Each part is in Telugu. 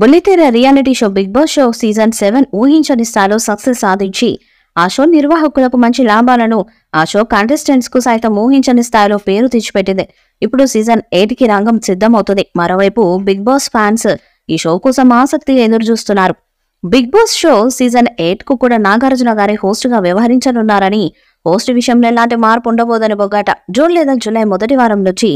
బుల్లితెర reality show Bigg Boss show season seven ఊహించని స్థాయిలో సక్సెస్ సాధించి ఆ షో నిర్వాహకులకు మంచి లాభాలను ఆ షో కంటెస్టెంట్స్ కు సైతం ఊహించని స్థాయిలో పేరు తెచ్చిపెట్టింది ఇప్పుడు సీజన్ ఎయిట్ కి రంగం సిద్ధమవుతుంది మరోవైపు బిగ్ బాస్ ఫ్యాన్స్ ఈ షో కోసం ఆసక్తిగా ఎదురు చూస్తున్నారు Bigg Boss show season eight కు కూడా నాగార్జున గారి హోస్ట్ గా వ్యవహరించనున్నారని హోస్ట్ విషయంలో ఎలాంటి మార్పు ఉండబోదని బొగ్గాట జూన్ లేదా జూలై మొదటి వారం నుంచి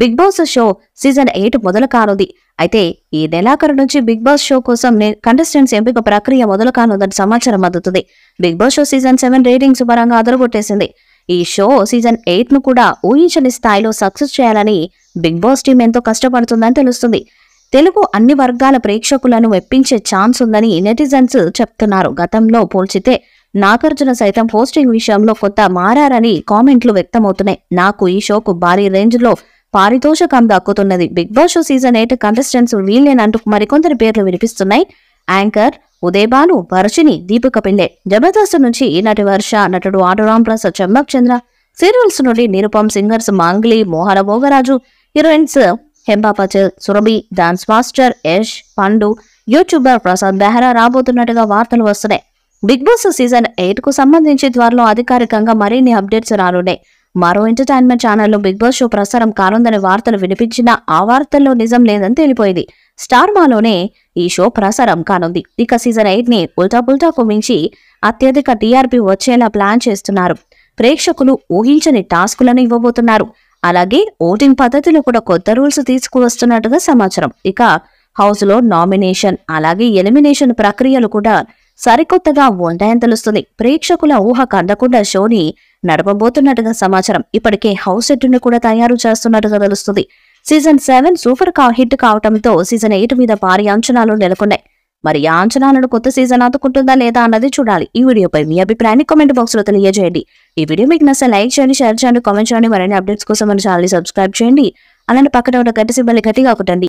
Bigg Boss show season eight మొదలు కానుంది అయితే ఈ నెలాఖరు నుంచి బిగ్ బాస్ షో కోసం కంటెస్టెంట్స్ ఎంపిక ప్రక్రియ మొదలు కానుందని సమాచారం అందుతుంది Bigg Boss show season seven ratings పరంగా అదరగొట్టేసింది ఈ షో సీజన్ ఎయిట్ ను కూడా ఊహించని స్థాయిలో సక్సెస్ చేయాలని బిగ్ బాస్ టీం ఎంతో కష్టపడుతుందని తెలుస్తుంది తెలుగు అన్ని వర్గాల ప్రేక్షకులను మెప్పించే ఛాన్స్ ఉందని నెటిజన్స్ చెప్తున్నారు గతంలో పోల్చితే నాగార్జున సైతం పోస్టింగ్ విషయంలో కొత్త మారని కామెంట్లు వ్యక్తమవుతున్నాయి నాకు ఈ షోకు భారీ రేంజ్లో పారితోషకం దక్కుతున్నది Bigg Boss show season eight contestants వీళ్ళేనంటూ మరికొందరి పేర్లు వినిపిస్తున్నాయి యాంకర్ ఉదయ్ బాలు వర్షిని దీపిక పిండే జబర్దస్త్ నుంచి ఈనాటి వర్ష నటుడు ఆటరాం ప్రసాద్ చమ్మక్ చంద్ర సీరియల్స్ నుండి Nirupam singers Mangli Mohana Bhogaraju heroines Hemba Surabhi dance master Yash Pandu YouTuber Prasad Behra రాబోతున్నట్టుగా వార్తలు వస్తున్నాయి బిగ్ బాస్ సీజన్ ఎయిట్ కు సంబంధించి త్వరలో అధికారికంగా మరిన్ని అప్డేట్స్ రానున్నాయి మరో ఎంటర్టైన్మెంట్ ఛానల్లో బిగ్ బాస్ షో ప్రసారం కానుందనే వార్తలు వినిపించినా ఆ వార్తల్లో నిజం లేదని తేలిపోయింది స్టార్ మాలోనే ఈ షో ప్రసారం కానుంది ఇక సీజన్ ఎయిట్ ని ఉల్టాపుల్టాకు మించి అత్యధిక టీఆర్పీ వచ్చేలా ప్లాన్ చేస్తున్నారు ప్రేక్షకులు ఊహించని టాస్కులను ఇవ్వబోతున్నారు అలాగే ఓటింగ్ పద్ధతిలో కూడా కొత్త రూల్స్ తీసుకువస్తున్నట్టుగా సమాచారం ఇక హౌస్లో నామినేషన్ అలాగే ఎలిమినేషన్ ప్రక్రియలు కూడా సరికొత్తగా ఉంటాయని తెలుస్తుంది ప్రేక్షకుల ఊహ కందకుండా షోని నడపబోతున్నట్టుగా సమాచారం ఇప్పటికే హౌస్ సెట్ను కూడా తయారు చేస్తున్నట్టుగా తెలుస్తుంది సీజన్ సెవెన్ సూపర్ కా హిట్ కావటంతో సీజన్ ఎయిట్ మీద భారీ అంచనాలు నెలకొన్నాయి మరి ఆ అంచనాలను కొత్త సీజన్ అందుకుంటుందా లేదా అన్నది చూడాలి ఈ వీడియోపై మీ అభిప్రాయాన్ని కామెంట్ బాక్స్ లో తెలియజేయండి ఈ వీడియో మీకు నచ్చే లైక్ చేయండి షేర్ చేయండి కామెంట్ చేయండి మరిన్ని అప్డేట్స్ కోసం మన ఛానల్ సబ్స్క్రైబ్ చేయండి అలానే పక్కన ఉన్న గట్టి సిబ్బంది గట్టిగా ఒకటండి